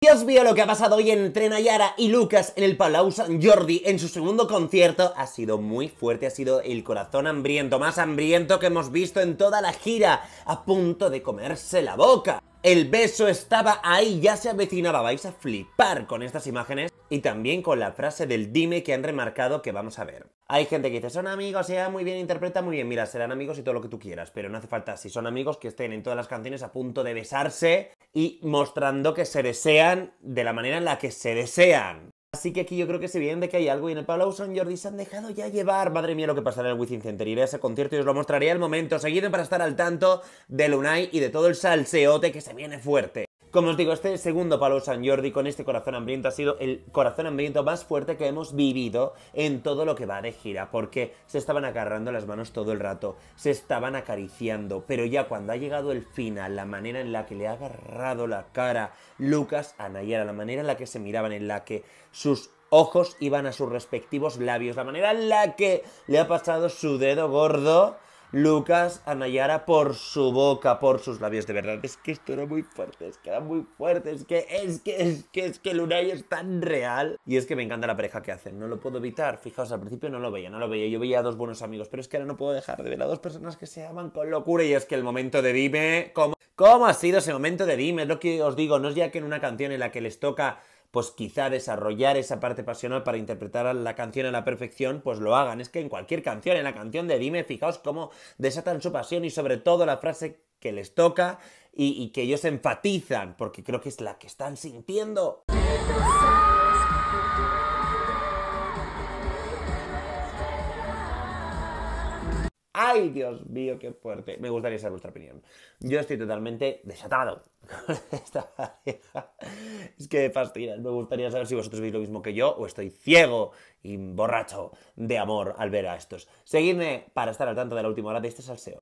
Dios mío lo que ha pasado hoy entre Nayara y Lucas en el Palau San Jordi en su segundo concierto ha sido muy fuerte, ha sido el corazón hambriento, más hambriento que hemos visto en toda la gira, a punto de comerse la boca. El beso estaba ahí, ya se avecinaba, vais a flipar con estas imágenes y también con la frase del dime que han remarcado que vamos a ver. Hay gente que dice, son amigos, sea muy bien, interpreta muy bien, mira, serán amigos y todo lo que tú quieras, pero no hace falta, si son amigos, que estén en todas las canciones a punto de besarse y mostrando que se desean de la manera en la que se desean. Así que aquí yo creo que es de que hay algo y en el Pablo Son Jordi se han dejado ya llevar. Madre mía lo que pasará en el Within Center. Iré a ese concierto y os lo mostraré al momento seguido para estar al tanto del Unai y de todo el salseote que se viene fuerte. Como os digo, este segundo palo San Jordi con este corazón hambriento ha sido el corazón hambriento más fuerte que hemos vivido en todo lo que va de gira, porque se estaban agarrando las manos todo el rato, se estaban acariciando, pero ya cuando ha llegado el final, la manera en la que le ha agarrado la cara Lucas a Nayara, la manera en la que se miraban, en la que sus ojos iban a sus respectivos labios, la manera en la que le ha pasado su dedo gordo Lucas Anayara por su boca, por sus labios. De verdad, es que esto era muy fuerte, es que era muy fuerte, es que, es que, es que, es que Lunay es tan real. Y es que me encanta la pareja que hacen, no lo puedo evitar. Fijaos, al principio no lo veía, no lo veía. Yo veía a dos buenos amigos, pero es que ahora no puedo dejar de ver a dos personas que se aman con locura. Y es que el momento de Dime, ¿cómo, cómo ha sido ese momento de Dime? Es lo que os digo, no es ya que en una canción en la que les toca pues quizá desarrollar esa parte pasional para interpretar la canción a la perfección, pues lo hagan. Es que en cualquier canción, en la canción de Dime, fijaos cómo desatan su pasión y sobre todo la frase que les toca y, que ellos enfatizan, porque creo que es la que están sintiendo. ¡Ay, Dios mío, qué fuerte! Me gustaría saber vuestra opinión. Yo estoy totalmente desatado. esta Es que me Me gustaría saber si vosotros veis lo mismo que yo o estoy ciego y borracho de amor al ver a estos. Seguidme para estar al tanto de la última hora de este salseo.